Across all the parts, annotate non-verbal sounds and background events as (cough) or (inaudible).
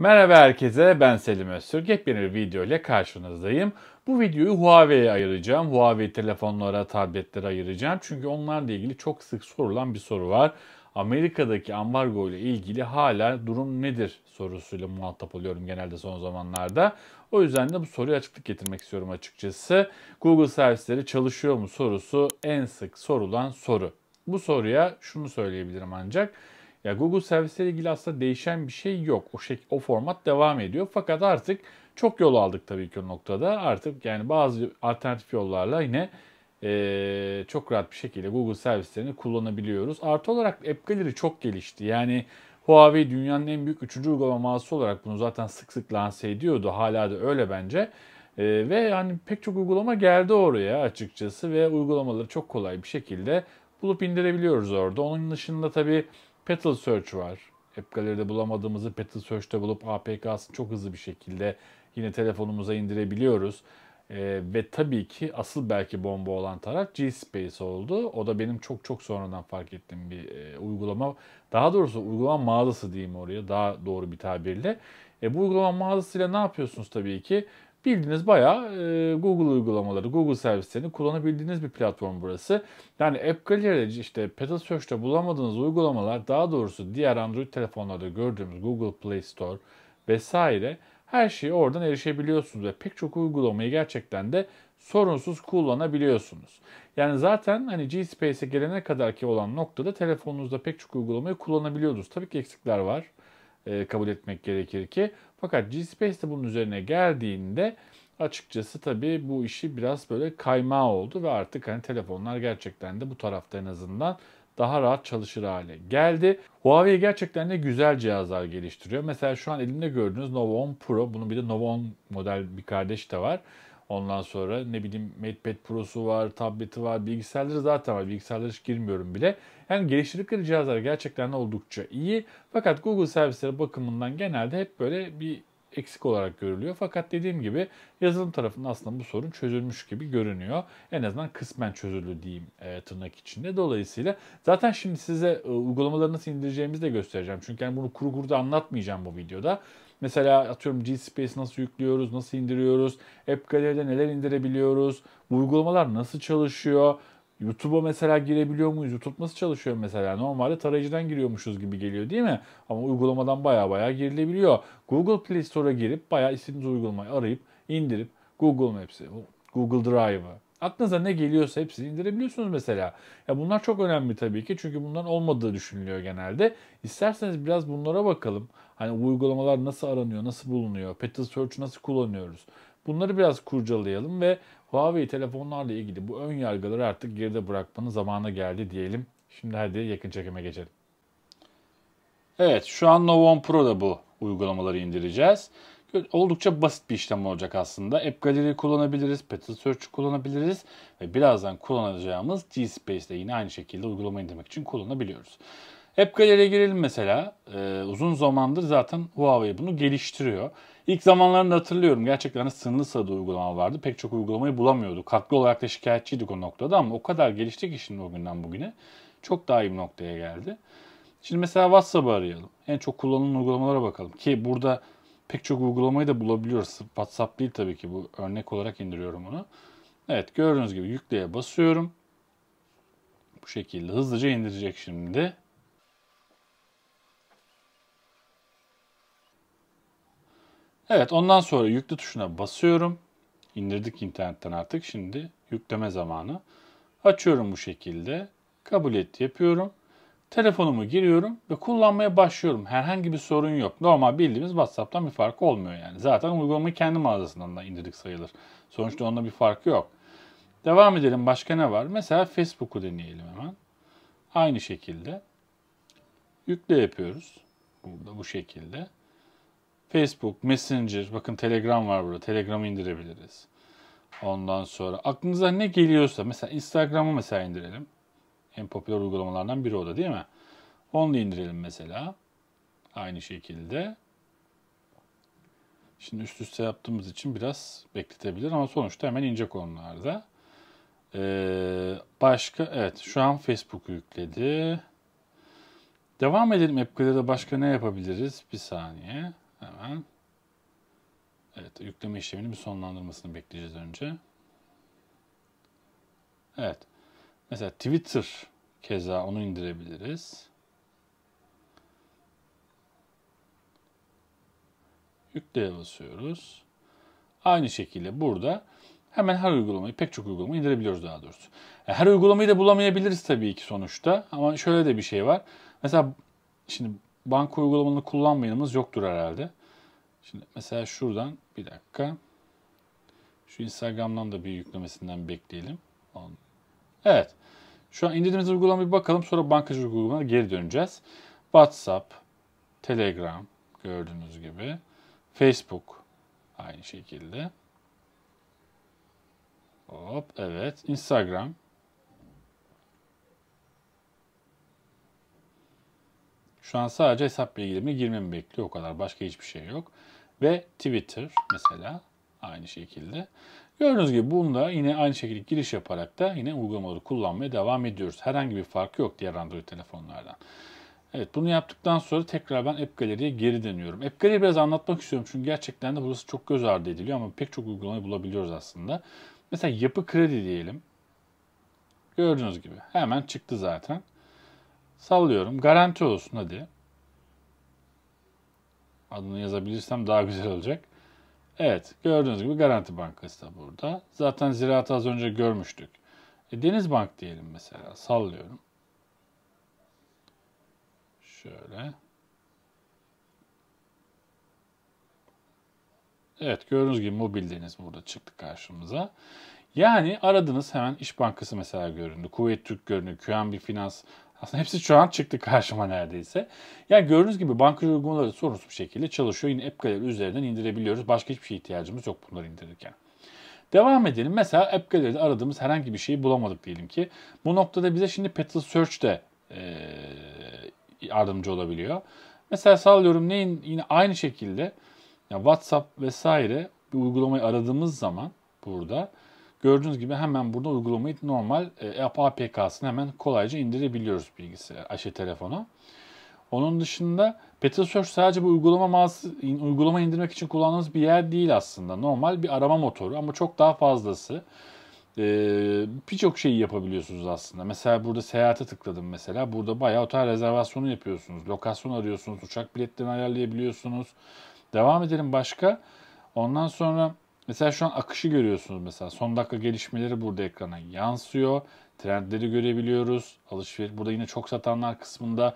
Merhaba herkese ben Selim Öztürk. Yepyeni bir video ile karşınızdayım. Bu videoyu Huawei'ye ayıracağım. Huawei telefonlara, tabletlere ayıracağım. Çünkü onlarla ilgili çok sık sorulan bir soru var. Amerika'daki ambargo ile ilgili hala durum nedir sorusuyla muhatap oluyorum genelde son zamanlarda. O yüzden de bu soruyu açıklık getirmek istiyorum açıkçası. Google servisleri çalışıyor mu sorusu en sık sorulan soru. Bu soruya şunu söyleyebilirim ancak. Ya Google servisleriyle ilgili aslında değişen bir şey yok. O şek o format devam ediyor. Fakat artık çok yol aldık tabii ki o noktada. Artık yani bazı alternatif yollarla yine e, çok rahat bir şekilde Google servislerini kullanabiliyoruz. Artı olarak App Gallery çok gelişti. Yani Huawei dünyanın en büyük üçüncü uygulama mağazası olarak bunu zaten sık sık lanse ediyordu. Hala da öyle bence. E, ve yani pek çok uygulama geldi oraya açıkçası ve uygulamaları çok kolay bir şekilde bulup indirebiliyoruz orada. Onun dışında tabii Petal Search var. App Gallery'de bulamadığımızı Petal Search'te bulup APK'sını çok hızlı bir şekilde yine telefonumuza indirebiliyoruz. E, ve tabii ki asıl belki bomba olan taraf G-Space oldu. O da benim çok çok sonradan fark ettiğim bir e, uygulama. Daha doğrusu uygulama mağazası diyeyim oraya daha doğru bir tabirle. E, bu uygulama mağazasıyla ne yapıyorsunuz tabii ki? Bildiğiniz bayağı e, Google uygulamaları, Google servislerini kullanabildiğiniz bir platform burası. Yani App Gallery'de işte Petal bulamadığınız uygulamalar daha doğrusu diğer Android telefonlarda gördüğümüz Google Play Store vesaire her şeyi oradan erişebiliyorsunuz ve pek çok uygulamayı gerçekten de sorunsuz kullanabiliyorsunuz. Yani zaten hani G-Space'e gelene kadar ki olan noktada telefonunuzda pek çok uygulamayı kullanabiliyordunuz. Tabii ki eksikler var. E, kabul etmek gerekir ki. Fakat G-Space de bunun üzerine geldiğinde açıkçası tabii bu işi biraz böyle kaymağı oldu ve artık hani telefonlar gerçekten de bu tarafta en azından daha rahat çalışır hale geldi. Huawei gerçekten de güzel cihazlar geliştiriyor. Mesela şu an elimde gördüğünüz Nova 10 Pro, bunun bir de Nova 10 model bir kardeş de var. Ondan sonra ne bileyim MatePad Pro'su var, tableti var, bilgisayarları zaten var. Bilgisayarlara hiç girmiyorum bile. Yani geliştirdikleri cihazlar gerçekten oldukça iyi. Fakat Google servisleri bakımından genelde hep böyle bir eksik olarak görülüyor. Fakat dediğim gibi yazılım tarafında aslında bu sorun çözülmüş gibi görünüyor. En azından kısmen çözüldü diyeyim e, tırnak içinde. Dolayısıyla zaten şimdi size e, uygulamaları nasıl indireceğimizi de göstereceğim. Çünkü yani bunu kuru kuru da anlatmayacağım bu videoda. Mesela atıyorum g nasıl yüklüyoruz, nasıl indiriyoruz, App Gallery'de neler indirebiliyoruz, bu uygulamalar nasıl çalışıyor, YouTube'a mesela girebiliyor muyuz? YouTube nasıl çalışıyor mesela? Normalde tarayıcıdan giriyormuşuz gibi geliyor değil mi? Ama uygulamadan baya baya girilebiliyor. Google Play Store'a girip baya istediğiniz uygulamayı arayıp indirip Google Maps'i, Google Drive'ı, Aklınıza ne geliyorsa hepsini indirebiliyorsunuz mesela. Ya bunlar çok önemli tabii ki çünkü bunların olmadığı düşünülüyor genelde. İsterseniz biraz bunlara bakalım. Hani uygulamalar nasıl aranıyor, nasıl bulunuyor, Petal Search nasıl kullanıyoruz? Bunları biraz kurcalayalım ve Huawei telefonlarla ilgili bu ön yargıları artık geride bırakmanın zamanı geldi diyelim. Şimdi hadi yakın çekime geçelim. Evet şu an Novon Pro'da bu uygulamaları indireceğiz oldukça basit bir işlem olacak aslında. App Gallery kullanabiliriz, Petal Search kullanabiliriz ve birazdan kullanacağımız G-Space'de yine aynı şekilde uygulamayı demek için kullanabiliyoruz. App Gallery'e girelim mesela. Ee, uzun zamandır zaten Huawei bunu geliştiriyor. İlk zamanlarında hatırlıyorum gerçekten hani sınırlı sayıda uygulama vardı. Pek çok uygulamayı bulamıyorduk. Haklı olarak da şikayetçiydik o noktada ama o kadar gelişti ki şimdi o günden bugüne. Çok daha iyi bir noktaya geldi. Şimdi mesela WhatsApp'ı arayalım. En çok kullanılan uygulamalara bakalım. Ki burada pek çok uygulamayı da bulabiliyoruz. WhatsApp değil tabii ki bu örnek olarak indiriyorum onu. Evet gördüğünüz gibi yükleye basıyorum. Bu şekilde hızlıca indirecek şimdi. Evet ondan sonra yüklü tuşuna basıyorum. İndirdik internetten artık. Şimdi yükleme zamanı. Açıyorum bu şekilde. Kabul et yapıyorum. Telefonumu giriyorum ve kullanmaya başlıyorum. Herhangi bir sorun yok. Normal bildiğimiz WhatsApp'tan bir fark olmuyor yani. Zaten uygulamayı kendi mağazasından da indirdik sayılır. Sonuçta onda bir fark yok. Devam edelim. Başka ne var? Mesela Facebook'u deneyelim hemen. Aynı şekilde yükle yapıyoruz. Burada bu şekilde. Facebook, Messenger, bakın Telegram var burada. Telegram'ı indirebiliriz. Ondan sonra aklınıza ne geliyorsa mesela Instagram'ı mesela indirelim. En popüler uygulamalardan biri o da değil mi? Onu da indirelim mesela. Aynı şekilde. Şimdi üst üste yaptığımız için biraz bekletebilir ama sonuçta hemen inecek onlarda. Ee, başka evet şu an Facebook yükledi. Devam edelim AppGrade'de başka ne yapabiliriz? Bir saniye hemen. Evet yükleme işleminin bir sonlandırmasını bekleyeceğiz önce. Evet. Mesela Twitter keza onu indirebiliriz. Yükleye basıyoruz. Aynı şekilde burada hemen her uygulamayı, pek çok uygulamayı indirebiliyoruz daha doğrusu. E, her uygulamayı da bulamayabiliriz tabii ki sonuçta. Ama şöyle de bir şey var. Mesela şimdi banka uygulamalarını kullanmayanımız yoktur herhalde. Şimdi mesela şuradan bir dakika. Şu Instagram'dan da bir yüklemesinden bekleyelim. Ondan Evet. Şu an indirdiğimiz uygulamaya bir bakalım. Sonra bankacı uygulamaya geri döneceğiz. WhatsApp, Telegram gördüğünüz gibi. Facebook aynı şekilde. Hop evet. Instagram. Şu an sadece hesap bilgilerimi girmemi bekliyor o kadar. Başka hiçbir şey yok. Ve Twitter mesela aynı şekilde. Gördüğünüz gibi bunda yine aynı şekilde giriş yaparak da yine uygulamaları kullanmaya devam ediyoruz. Herhangi bir fark yok diğer Android telefonlardan. Evet bunu yaptıktan sonra tekrar ben App Gallery'e geri dönüyorum. App Gallery'i biraz anlatmak istiyorum çünkü gerçekten de burası çok göz ardı ediliyor ama pek çok uygulamayı bulabiliyoruz aslında. Mesela yapı kredi diyelim. Gördüğünüz gibi hemen çıktı zaten. Sallıyorum garanti olsun hadi. Adını yazabilirsem daha güzel olacak. Evet, gördüğünüz gibi Garanti Bankası da burada. Zaten ziraatı az önce görmüştük. E, Denizbank diyelim mesela, sallıyorum. Şöyle. Evet, gördüğünüz gibi mobil deniz burada çıktı karşımıza. Yani aradınız hemen İş Bankası mesela göründü, Kuvvet Türk göründü, QNB Finans, aslında hepsi şu an çıktı karşıma neredeyse. Yani gördüğünüz gibi banka uygulamaları sorunsuz bir şekilde çalışıyor. Yine AppGallery üzerinden indirebiliyoruz. Başka hiçbir şeye ihtiyacımız yok bunları indirirken. Devam edelim. Mesela AppGallery'de aradığımız herhangi bir şeyi bulamadık diyelim ki. Bu noktada bize şimdi Petal Search de e, yardımcı olabiliyor. Mesela sallıyorum neyin yine aynı şekilde ya WhatsApp vesaire bir uygulamayı aradığımız zaman burada Gördüğünüz gibi hemen burada uygulamayı normal e, APK'sını hemen kolayca indirebiliyoruz bilgisayar, şey telefona. Onun dışında Petasearch sadece bu uygulama mağazası, uygulama indirmek için kullandığınız bir yer değil aslında. Normal bir arama motoru ama çok daha fazlası. Ee, Birçok şeyi yapabiliyorsunuz aslında. Mesela burada seyahate tıkladım mesela. Burada bayağı otel rezervasyonu yapıyorsunuz. Lokasyon arıyorsunuz. Uçak biletlerini ayarlayabiliyorsunuz. Devam edelim başka. Ondan sonra Mesela şu an akışı görüyorsunuz mesela. Son dakika gelişmeleri burada ekrana yansıyor. Trendleri görebiliyoruz. Alışveriş burada yine çok satanlar kısmında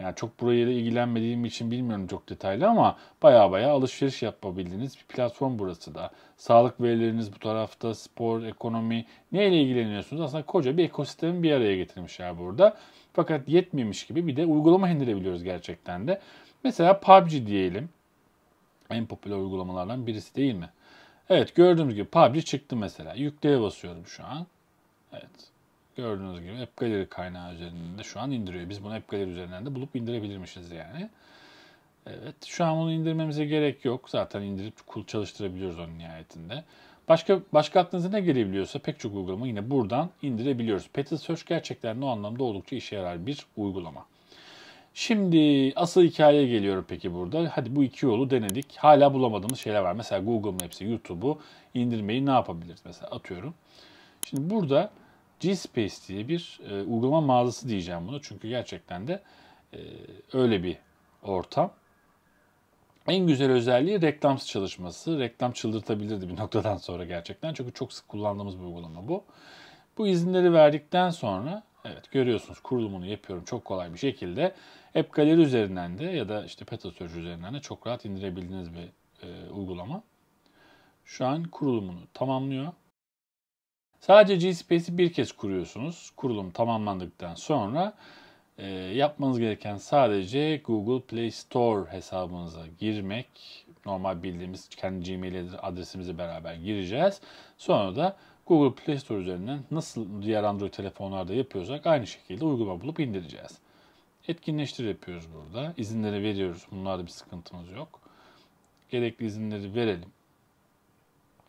yani çok buraya ilgilenmediğim için bilmiyorum çok detaylı ama baya baya alışveriş yapabildiğiniz bir platform burası da. Sağlık verileriniz bu tarafta, spor, ekonomi neyle ilgileniyorsunuz? Aslında koca bir ekosistemi bir araya getirmişler burada. Fakat yetmemiş gibi bir de uygulama indirebiliyoruz gerçekten de. Mesela PUBG diyelim. En popüler uygulamalardan birisi değil mi? Evet gördüğünüz gibi PUBG çıktı mesela. Yükleye basıyorum şu an. Evet. Gördüğünüz gibi App Gallery kaynağı üzerinde şu an indiriyor. Biz bunu App Gallery üzerinden de bulup indirebilirmişiz yani. Evet. Şu an onu indirmemize gerek yok. Zaten indirip kul çalıştırabiliyoruz onun nihayetinde. Başka başka aklınıza ne gelebiliyorsa pek çok uygulama yine buradan indirebiliyoruz. Petit Search gerçekten o anlamda oldukça işe yarar bir uygulama. Şimdi asıl hikayeye geliyorum peki burada. Hadi bu iki yolu denedik. Hala bulamadığımız şeyler var. Mesela Google Maps'i, YouTube'u indirmeyi ne yapabiliriz? Mesela atıyorum. Şimdi burada G-Space diye bir e, uygulama mağazası diyeceğim bunu Çünkü gerçekten de e, öyle bir ortam. En güzel özelliği reklamsız çalışması. Reklam çıldırtabilirdi bir (laughs) noktadan sonra gerçekten. Çünkü çok sık kullandığımız bir uygulama bu. Bu izinleri verdikten sonra Evet görüyorsunuz kurulumunu yapıyorum çok kolay bir şekilde. App Galeri üzerinden de ya da işte PetaSearch üzerinden de çok rahat indirebildiğiniz bir e, uygulama. Şu an kurulumunu tamamlıyor. Sadece g bir kez kuruyorsunuz. Kurulum tamamlandıktan sonra e, yapmanız gereken sadece Google Play Store hesabınıza girmek. Normal bildiğimiz kendi Gmail adresimizi beraber gireceğiz. Sonra da Google Play Store üzerinden nasıl diğer Android telefonlarda yapıyorsak aynı şekilde uygulama bulup indireceğiz. Etkinleştir yapıyoruz burada. İzinleri veriyoruz. Bunlarda bir sıkıntımız yok. Gerekli izinleri verelim.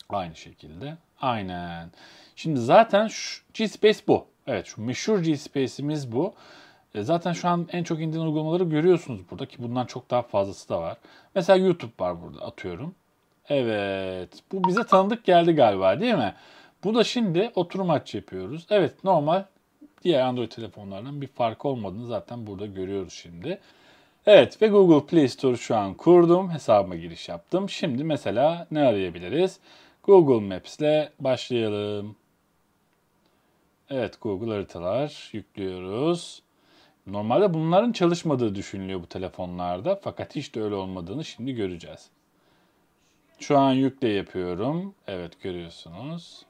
Aynı şekilde. Aynen. Şimdi zaten şu G-Space bu. Evet şu meşhur G-Space'imiz bu. E, zaten şu an en çok indiğin uygulamaları görüyorsunuz burada ki bundan çok daha fazlası da var. Mesela YouTube var burada atıyorum. Evet. Bu bize tanıdık geldi galiba değil mi? Bu da şimdi oturum aç yapıyoruz. Evet normal diğer Android telefonlardan bir fark olmadığını zaten burada görüyoruz şimdi. Evet ve Google Play Store şu an kurdum. Hesabıma giriş yaptım. Şimdi mesela ne arayabiliriz? Google Maps ile başlayalım. Evet Google haritalar yüklüyoruz. Normalde bunların çalışmadığı düşünülüyor bu telefonlarda. Fakat hiç de öyle olmadığını şimdi göreceğiz. Şu an yükle yapıyorum. Evet görüyorsunuz.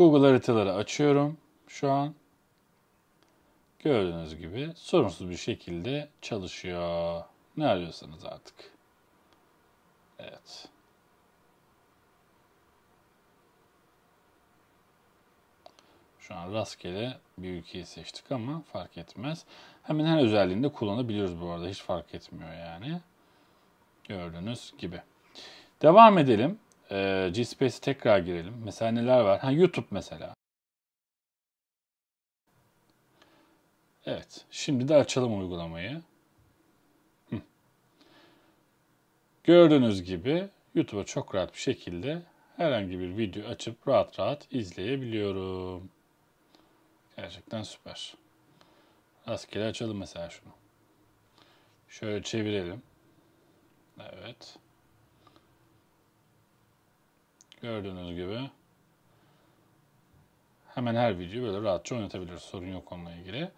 Google haritaları açıyorum şu an. Gördüğünüz gibi sorunsuz bir şekilde çalışıyor. Ne arıyorsanız artık. Evet. Şu an rastgele bir ülkeyi seçtik ama fark etmez. Hemen her özelliğini de kullanabiliyoruz bu arada. Hiç fark etmiyor yani. Gördüğünüz gibi. Devam edelim e, ee, g tekrar girelim. Mesela neler var? Ha YouTube mesela. Evet. Şimdi de açalım uygulamayı. Hı. Gördüğünüz gibi YouTube'a çok rahat bir şekilde herhangi bir video açıp rahat rahat izleyebiliyorum. Gerçekten süper. Rastgele açalım mesela şunu. Şöyle çevirelim. Evet. Gördüğünüz gibi hemen her videoyu böyle rahatça oynatabiliriz. Sorun yok onunla ilgili.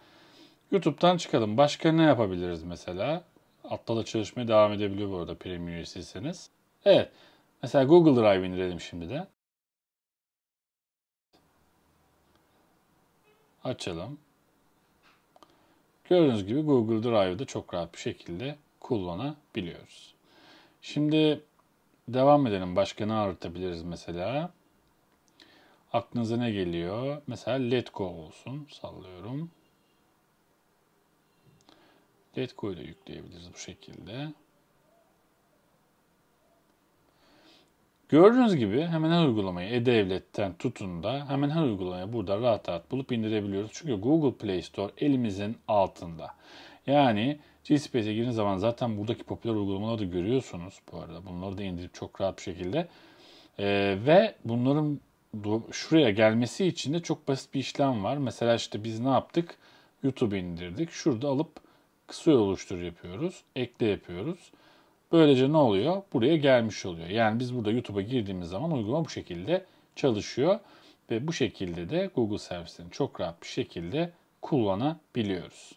YouTube'dan çıkalım. Başka ne yapabiliriz mesela? Altta da çalışmaya devam edebiliyor bu arada Premium üyesiyseniz. Evet. Mesela Google Drive indirelim şimdi de. Açalım. Gördüğünüz gibi Google Drive'ı da çok rahat bir şekilde kullanabiliyoruz. Şimdi Devam edelim. Başka ne artabiliriz mesela? Aklınıza ne geliyor? Mesela Letgo olsun. Sallıyorum. Letgo'yu da yükleyebiliriz bu şekilde. Gördüğünüz gibi hemen her uygulamayı e-devletten tutun da hemen her uygulamayı burada rahat rahat bulup indirebiliyoruz. Çünkü Google Play Store elimizin altında. Yani G-Space'e girdiğiniz zaman zaten buradaki popüler uygulamaları da görüyorsunuz bu arada. Bunları da indirip çok rahat bir şekilde. E, ve bunların şuraya gelmesi için de çok basit bir işlem var. Mesela işte biz ne yaptık? YouTube indirdik. Şurada alıp kısa yol oluştur yapıyoruz. Ekle yapıyoruz. Böylece ne oluyor? Buraya gelmiş oluyor. Yani biz burada YouTube'a girdiğimiz zaman uygulama bu şekilde çalışıyor. Ve bu şekilde de Google servisini çok rahat bir şekilde kullanabiliyoruz.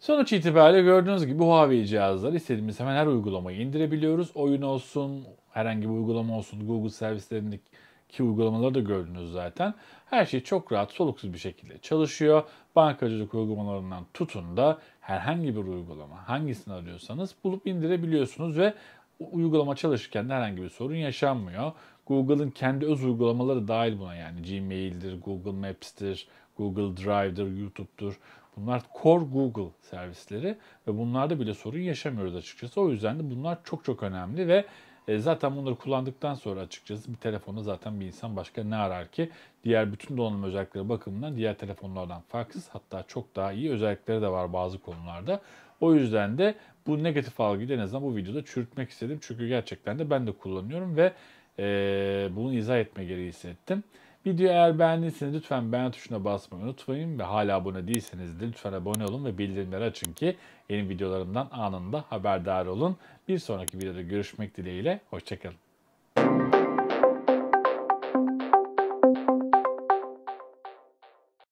Sonuç itibariyle gördüğünüz gibi Huawei cihazları istediğimiz hemen her uygulamayı indirebiliyoruz. Oyun olsun, herhangi bir uygulama olsun, Google servislerindeki uygulamaları da gördünüz zaten. Her şey çok rahat, soluksuz bir şekilde çalışıyor. Bankacılık uygulamalarından tutun da herhangi bir uygulama, hangisini arıyorsanız bulup indirebiliyorsunuz ve uygulama çalışırken de herhangi bir sorun yaşanmıyor. Google'ın kendi öz uygulamaları dahil buna yani Gmail'dir, Google Maps'tir, Google Drive'dir, YouTube'dur. Bunlar Core Google servisleri ve bunlarda bile sorun yaşamıyoruz açıkçası. O yüzden de bunlar çok çok önemli ve e, zaten bunları kullandıktan sonra açıkçası bir telefonda zaten bir insan başka ne arar ki? Diğer bütün donanım özellikleri bakımından diğer telefonlardan farksız hatta çok daha iyi özellikleri de var bazı konularda. O yüzden de bu negatif algıyı en azından bu videoda çürütmek istedim. Çünkü gerçekten de ben de kullanıyorum ve e, bunu izah etme gereği hissettim. Video eğer beğendiyseniz lütfen beğen tuşuna basmayı unutmayın ve hala abone değilseniz de lütfen abone olun ve bildirimleri açın ki yeni videolarımdan anında haberdar olun. Bir sonraki videoda görüşmek dileğiyle, hoşçakalın.